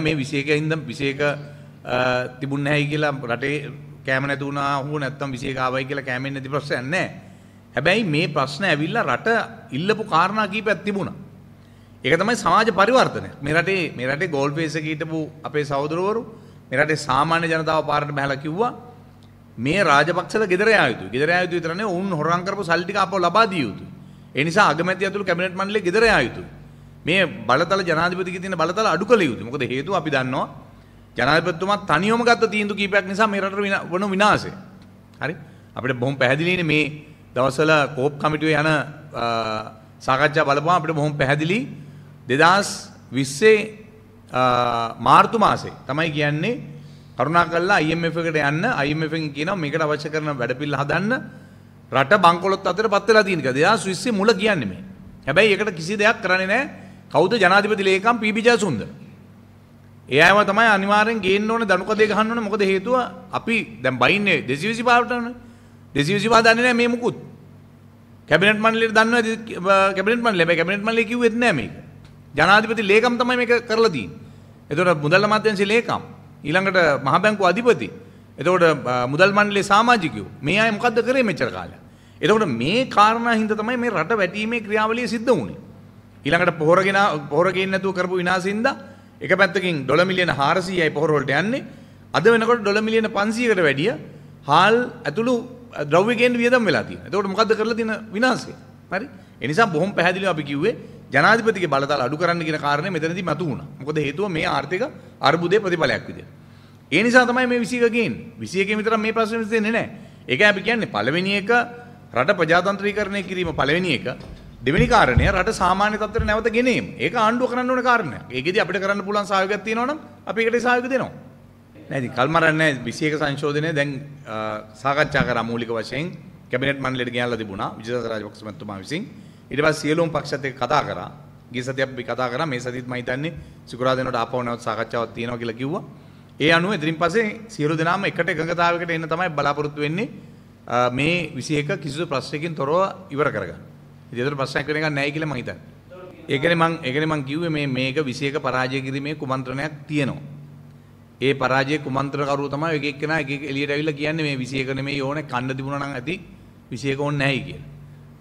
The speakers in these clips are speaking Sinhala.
මේ විසේකයින්දම් විසේක තිබුණ හැයි කියලා රටේ කෑම නැතුුණා හෝ නැත්තම් විසේකාවයි කියලා කෑමෙන් නැති ප්‍රශ්නයක් නැහැ. හැබැයි මේ ප්‍රශ්න ඇවිල්ලා රට ඉල්ලපු කාරණා කීපයක් තිබුණා. ඒක තමයි සමාජ පරිවර්තනය. මේ රටේ මේ රටේ ගෝල් ෆේස් එකේ හිටපු අපේ සහෝදරවරු මේ රටේ සාමාන්‍ය ජනතාව පාරට බහලා කිව්වා මේ රාජපක්ෂල ගෙදර යා යුතුයි. ගෙදර යා යුතුයි විතරනේ වුන් හොරම් කරපු සල්ලි ටික අපව ලබා දිය යුතුයි. ඒ නිසා අගමැති ඇතුළු කැබිනට් මණ්ඩලය ගෙදර යා යුතුයි. මේ බලතල ජනාධිපතිගේ තියෙන බලතල අඩු කළ යුතුයි. මොකද හේතුව අපි දන්නවා ජනාධිපතිතුමා තනියම ගත්ත තීන්දුව කීපයක් නිසා මේ රටට වුණ විනාශය. හරි? අපිට බොහොම පැහැදිලිනේ මේ දවස්වල කෝප් කමිටුවේ යන සාකච්ඡා බලපුවම අපිට බොහොම පැහැදිලි 2020 මාර්තු මාසේ තමයි කියන්නේ කරුණාකරලා IMF එකට යන්න IMF එකෙන් කියනවා මේකට අවශ්‍ය කරන වැඩපිළිවෙල හදන්න රට බංකොලොත් අතර පත් වෙලා තියෙන එක. 2020 මුල කියන්නේ මේ. හැබැයි ඒකට කිසි දෙයක් කරන්නේ නැහැ. කවුද ජනාධිපති ලේකම් පී විජයසුන්ද? එයාම තමයි අනිවාර්යෙන් ගේන්න ඕනේ දනුකදේ ගහන්න ඕනේ මොකද හේතුව අපි දැන් බයින්නේ 225ට නේ. 225 දන්නේ නැහැ මේ මුකුත්. කැබිනට් මණ්ඩලයට දන්නවා කැබිනට් මණ්ඩලය. මේ කැබිනට් මණ්ඩලය කිව්වෙත් නැහැ මේක. ජනාධිපති ලේකම් තමයි මේක කරලා තියෙන්නේ. එතකොට මුදල් අමාත්‍යාංශයේ ලේකම් ඊළඟට මහ බැංකුව අධිපති. එතකොට මුදල් මණ්ඩලයේ සමාජිකයෝ මේ අය මොකද්ද කරේ මෙච්චර කාලයක්? එතකොට මේ කාරණා හින්දා තමයි මේ රට වැටීමේ ක්‍රියාවලිය සිද්ධ වුනේ. ඊළඟට පොහොරගෙන පොහොරගෙන නැතුව කරපු විනාශින්ද එක පැත්තකින් ඩොලර් මිලියන 400යි පොහොර වලට යන්නේ. අද වෙනකොට ඩොලර් මිලියන 500කට වැඩිය හාල් ඇතුළු ද්‍රව්‍ය කේන්ද්‍ර වියදම් වෙලා තියෙනවා. එතකොට මොකද්ද කරලා තියෙන විනාශය? හරි? ඒ නිසා බොහොම පැහැදිලිව අපි කිව්වේ ජනාධිපතිගේ බලතල අඩු කරන්න කියන කාරණය මෙතනදී මතු වුණා. මොකද හේතුව මේ ආර්ථික අර්බුදයේ ප්‍රතිඵලයක් විදියට. ඒ නිසා තමයි මේ 21 ගේන්නේ. 21 එකෙන් විතරක් මේ ප්‍රශ්නේ විසඳෙන්නේ නැහැ. ඒකයි අපි කියන්නේ පළවෙනි එක රට ප්‍රජාතන්ත්‍රීකරණය කිරීම පළවෙනි එක දෙවෙනි කාරණය රට සාමාන්‍ය තත්ත්වයට නැවත ගෙනීම. ඒක ආණ්ඩුව කරන්න ඕන කාරණයක්. ඒකෙදි අපිට කරන්න පුළුවන් සහයෝගයක් තියෙනවා නම් අපි ඒකට සහයෝගය දෙනවා. නෑ ඉතින් කල්මරන්නේ 21 සංශෝධනය දැන් සාකච්ඡා කරා මූලික වශයෙන් කැබිනට් මණ්ඩලයට ගෙනල්ලා තිබුණා විජේසාර රාජපක්ෂ මහත්මයා විසින්. ඊට පස්සේ සියලුම පක්ෂත් එක්ක කතා කරා. ගිය සතිය අපි කතා කරා මේ සතියත් මම හිතන්නේ සිකුරාදා වෙනකොට ආපහු නැවත සාකච්ඡාවක් තියෙනවා කියලා කිව්වා. ඒ අනුව එතනින් පස්සේ සියලු දෙනාම එකට එකඟතාවයකට එන්න තමයි බලාපොරොත්තු වෙන්නේ මේ 21 කිසිදු ප්‍රශ්නයකින් තොරව ඉවර කරගන්න. ඉතින් ප්‍රශ්නයක් වෙන එක නැහැ කියලා මම හිතන්නේ. ඒ කියන්නේ මම ඒ කියන්නේ මම කිව්වේ මේ මේක 21 පරාජය කිරීමේ කුමන්ත්‍රණයක් තියෙනවා. ඒ පරාජය කුමන්ත්‍රණ කරුවෝ තමයි එක එක්කෙනා එක එක එළියට ඇවිල්ලා කියන්නේ මේ 21 නෙමෙයි ඕනේ කන්න තිබුණා නම් ඇති 21 ඕනේ නැහැ කියලා.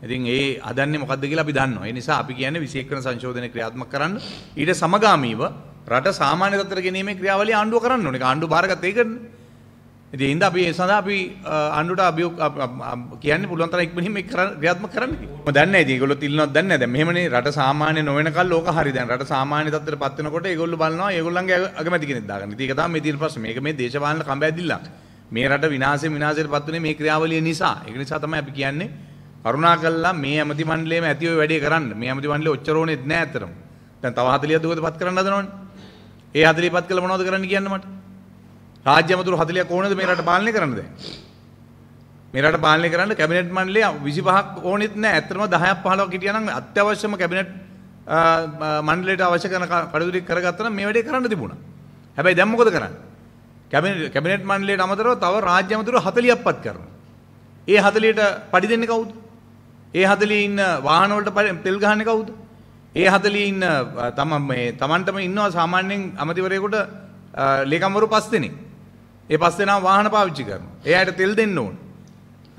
ඉතින් ඒ හදන්නේ මොකද්ද කියලා අපි දන්නවා. ඒ නිසා අපි කියන්නේ 21 වෙනි සංශෝධනය ක්‍රියාත්මක කරන්න ඊට සමගාමීව රට සාමාන්‍ය තත්ත්වයට ගෙනීමේ ක්‍රියාවලිය ආණ්ඩුව කරන්න ඕනේ. ආණ්ඩුව බාරගත්ත ඒකනේ. ඉතින් ඉඳ අපි ඒ සඳහා අපි ආණ්ඩුවට අභියෝග කියන්නේ පුළුවන් තරම් ඉක්මනින් මේක ක්‍රියාත්මක කරන්න. මම දන්නේ නැහැ ඉතින් ඒගොල්ලොත් ඉල්ලනවද දන්නේ නැහැ. දැන් මෙහෙමනේ රට සාමාන්‍ය නොවනකල් ලෝක හරි දැන් රට සාමාන්‍ය තත්ත්වයට පත් වෙනකොට ඒගොල්ලෝ බලනවා ඒගොල්ලන්ගේ අගමැති කෙනෙක් දාගන්න. ඉතින් ඒක තමයි මේ තියෙන ප්‍රශ්නේ. මේක මේ දේශපාලන කඹැදිල්ලක්. මේ රට විනාශයෙන් විනාශයට පත් වුනේ මේ ක්‍රියාවලිය නිසා. ඒක නිසා තමයි අපි කියන්නේ කරුණා කළා මේ ඇමති මණ්ඩලයේම ඇති ඔය වැඩේ කරන්න. මේ ඇමති මණ්ඩලෙ ඔච්චර ඕනෙත් නැහැ අතරම. දැන් තව 40 දුකට පත් කරන්න හදනවනේ. ඒ 40 පත් කළ මොනවද කරන්න කියන්න මට? රාජ්‍ය අමාත්‍යවරු 40ක් ඕනද මේ රට පාලනය කරන්න දැන්? මේ රට පාලනය කරන්න කැබිනට් මණ්ඩලය 25ක් ඕනෙත් නැහැ. ඇත්තටම 10ක් 15ක් හිටියනම් අත්‍යවශ්‍යම කැබිනට් මණ්ඩලයට අවශ්‍ය කරන කටයුතු කරගත්තා නම් මේ වැඩේ කරන්න තිබුණා. හැබැයි දැන් මොකද කරන්නේ? කැබිනට් මණ්ඩලයට අමතරව තව රාජ්‍ය අමාත්‍යවරු 40ක් පත් කරනවා. ඒ 40ට පඩි දෙන්නේ කවුද? ඒ 40 ඉන්න වාහන වලට තෙල් ගහන්නේ කවුද? ඒ 40 ඉන්න තම මේ Tamanටම ඉන්නවා සාමාන්‍යයෙන් අමාත්‍යවරයෙකුට ලේකම්වරු 5 දෙනෙක්. ඒ පස්සේ නම් වාහන පාවිච්චි කරනවා. එයාට තෙල් දෙන්න ඕන.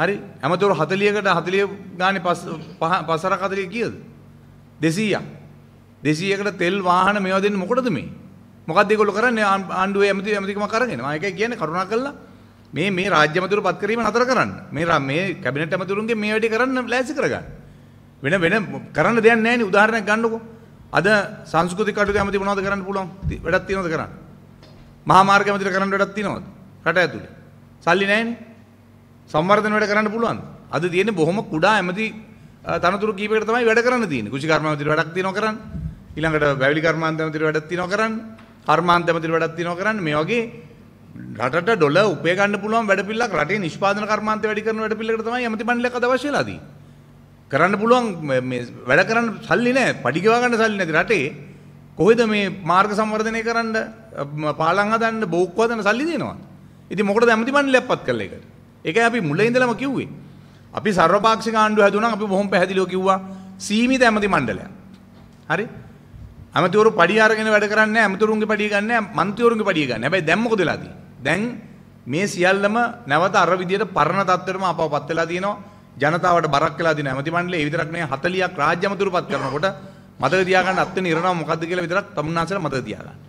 හරි? හැමතොර 40කට 40 ගානේ පස් පසරක් 40 කීයද? 200ක්. 200කට තෙල් වාහන මේවා දෙන්නේ මොකටද මේ? මොකක්ද ඒගොල්ලෝ කරන්නේ ආණ්ඩුවේ ඇමති ඇමතිකමක් අරගෙන. මම ඒකයි කියන්නේ කරුණා කළා මේ මේ රාජ්‍ය ඇමතිවරු පත් කිරීම නතර කරන්න. මේ මේ කැබිනට් ඇමතිවරුන්ගේ මේ වැඩේ කරන්න ලෑස්ති කරගන්න. වෙන වෙන කරන්න දෙයක් නැහැ නේ උදාහරණයක් ගන්නකෝ. අද සංස්කෘතික කටයුතු ඇමති මොනවද කරන්න පුළුවන්? වැඩක් තියනවද කරන්න? මහා මාර්ග ඇමතිට කරන්න වැඩක් තියනවද? රට ඇතුළේ. සල්ලි නැහැනේ. සංවර්ධන වැඩ කරන්න පුළුවන්. අද තියෙන්නේ බොහොම කුඩා ඇමති තනතුරු කීපයකට තමයි වැඩ කරන්න තියෙන්නේ. කුෂි කර්මාන්තයට වැඩක් තියෙනවා කරන්න. ඊළඟට වැවිලි කර්මාන්තයට වැඩක් තියෙනවා කරන්න. කර්මාන්ත ඇමතිට වැඩක් තියෙනවා කරන්න. මේ වගේ රටට ඩොල උපය ගන්න පුළුවන් වැඩ පිළිලක් රටේ නිෂ්පාදන කර්මාන්තය වැඩි කරන වැඩ පිළිලකට තමයි ඇමති මණ්ඩලයක් අද අවශ්‍ය වෙලා තියෙන්නේ. කරන්න පුළුවන් වැඩ කරන්න සල්ලි නෑ පඩිගවා ගන්න සල්ලි නැති රටේ කොහෙද මේ මාර්ග සංවර්ධනය කරන්න පාලං හදන්න බෝක්කු හදන්න සල්ලි දෙනවා ඉති මොකට ඇමතිමන් ලැපත් කල එක එක අපි මුල ඉඳලම කිව්වේ අපි සර්වපාක්ෂි ආණ්ඩු හැදුන අපි බොහොම පැහැදිලිව කිව්වා සීමිත ඇමති මණ්ඩලය හරි ඇමතිවරු පඩි අරගෙන වැඩ කරන්නේ ඇමතිවරුන්ගේ පඩිය ගන්න මන්ත්‍රීවරුන්ගේ පඩිය ගන්න හැබැයි දැන් මොකද වෙලා තියෙන්නේ දැන් මේ සියල්ලම නැවත අර විදියට පරණ තත්ත්වෙටම අපව පත් වෙලා තියෙනවා ජනතාවට බරක් වෙලා තියෙන ඇමති මණ්ඩලය ඒ විතරක් නෙවෙයි 40ක් රාජ්‍ය ඇමතිවරු පත් කරනකොට මතක තියාගන්න අත්වෙන ඉරණම මොකද්ද කියලා විතරක් තමුන්නාන්සලා මතක තියාගන්න